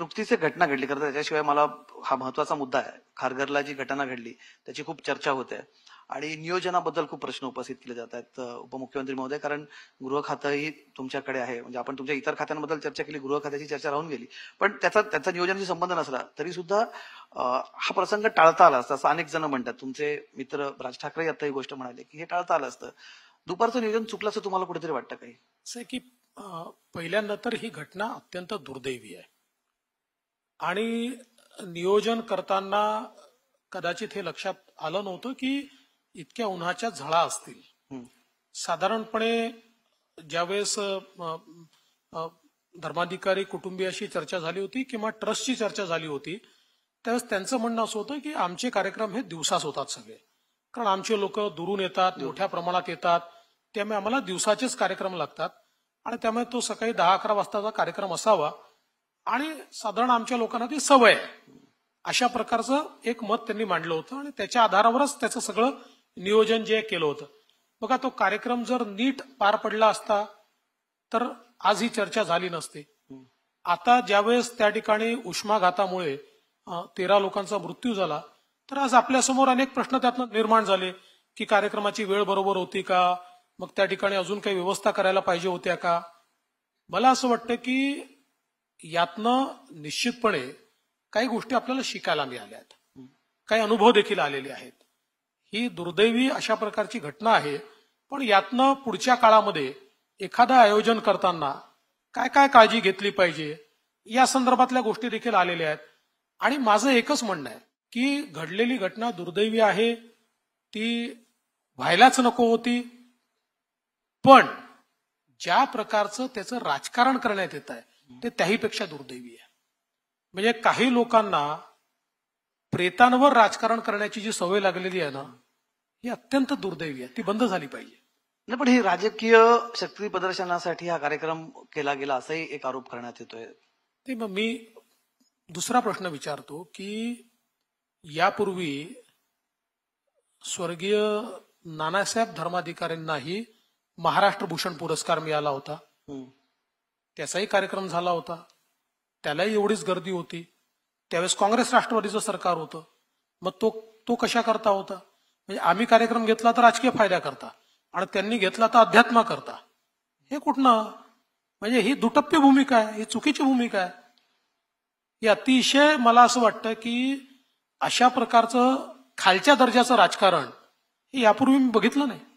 नुकतीच एक घटना घडली तर त्याच्याशिवाय मला हा महत्वाचा मुद्दा आहे खारघरला जी घटना घडली त्याची खूप चर्चा होते आणि नियोजनाबद्दल खूप प्रश्न उपस्थित केले जात आहेत उपमुख्यमंत्री महोदय कारण गृह खातंही तुमच्याकडे आहे म्हणजे आपण तुमच्या इतर खात्यांबद्दल चर्चा केली गृह खात्याची चर्चा राहून गेली पण त्याचा त्याचा नियोजनाशी संबंध नसला तरी सुद्धा हा प्रसंग टाळता आला असता असं अनेक जण म्हणतात तुमचे मित्र राज ठाकरे आता ही गोष्ट म्हणाले की हे टाळता आलं असतं दुपारचं नियोजन चुकलं असं तुम्हाला कुठेतरी वाटतं काही की पहिल्यांदा तर ही घटना अत्यंत दुर्दैवी आहे आणि नियोजन करताना कदाचित हे लक्षात आलं नव्हतं की इतक्या उन्हाच्या झळा असतील साधारणपणे ज्यावेळेस धर्माधिकारी कुटुंबियाशी चर्चा झाली होती किंवा ट्रस्टची चर्चा झाली होती त्यावेळेस त्यांचं म्हणणं असं होतं की आमचे कार्यक्रम हे दिवसाच होतात सगळे कारण आमचे लोक दुरून येतात मोठ्या प्रमाणात येतात त्यामुळे आम्हाला दिवसाचेच कार्यक्रम लागतात आणि त्यामुळे तो सकाळी दहा अकरा वाजताचा कार्यक्रम असावा आणि साधारण आमच्या लोकांना ती सवय अशा प्रकारचं एक मत त्यांनी मांडलं होतं आणि त्याच्या आधारावरच त्याचं सगळं नियोजन जे केलं होतं बघा तो कार्यक्रम जर नीट पार पडला असता तर आज ही चर्चा झाली नसती आता ज्यावेळेस त्या ठिकाणी उष्माघातामुळे तेरा लोकांचा मृत्यू झाला तर आज आपल्यासमोर अनेक प्रश्न त्यातनं निर्माण झाले की कार्यक्रमाची वेळ बरोबर होती का मग त्या ठिकाणी अजून काही व्यवस्था करायला पाहिजे होत्या का मला असं वाटतं की यातनं निश्चितपणे काही गोष्टी आपल्याला शिकायला मिळाल्यात काही अनुभव देखील आलेले आहेत ही दुर्दैवी अशा प्रकारची घटना आहे पण यातनं पुढच्या काळामध्ये एखादं आयोजन करताना काय काय काळजी घेतली पाहिजे या संदर्भातल्या गोष्टी देखील आलेल्या आहेत आणि माझं एकच म्हणणं आहे की घडलेली घटना दुर्दैवी आहे ती व्हायलाच नको होती पण ज्या प्रकारचं त्याचं राजकारण करण्यात येत आहे ते त्याहीपेक्षा दुर्दैवी आहे म्हणजे काही लोकांना प्रेतांवर राजकारण करण्याची जी सवय लागलेली आहे ना ही अत्यंत दुर्दैवी आहे ती बंद झाली पाहिजे नाही पण हे राजकीय शक्ती प्रदर्शनासाठी हा कार्यक्रम केला गेला असाही एक आरोप करण्यात येतोय ते मग मी दुसरा प्रश्न विचारतो की यापूर्वी स्वर्गीय नानासाहेब धर्माधिकाऱ्यांनाही महाराष्ट्र भूषण पुरस्कार मिळाला होता त्याचाही कार्यक्रम झाला होता त्यालाही एवढीच गर्दी होती त्यावेळेस काँग्रेस राष्ट्रवादीचं सरकार होतं मग तो तो कशा करता होता म्हणजे आम्ही कार्यक्रम घेतला तर राजकीय फायदा करता आणि त्यांनी घेतला तर अध्यात्मा करता हे कुठं म्हणजे ही दुटप्प्य भूमिका आहे ही चुकीची भूमिका आहे ही अतिशय मला असं वाटतं की अशा प्रकारचं खालच्या दर्जाचं राजकारण हे यापूर्वी मी बघितलं नाही